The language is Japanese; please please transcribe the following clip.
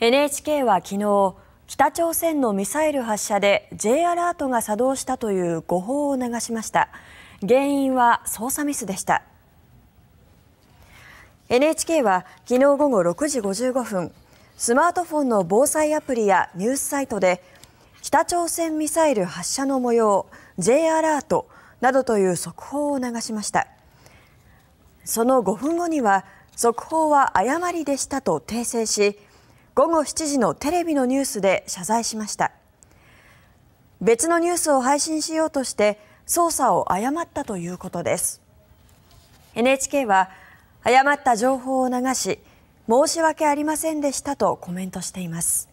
ＮＨＫ は昨日北朝鮮のミサイル発射で J アラートが作動したという誤報を流しました原因は操作ミスでした NHK は昨日午後6時55分スマートフォンの防災アプリやニュースサイトで北朝鮮ミサイル発射の模様 J アラートなどという速報を流しましたその5分後には速報は誤りでしたと訂正し午後7時のテレビのニュースで謝罪しました別のニュースを配信しようとして捜査を誤ったということです NHK は誤った情報を流し申し訳ありませんでしたとコメントしています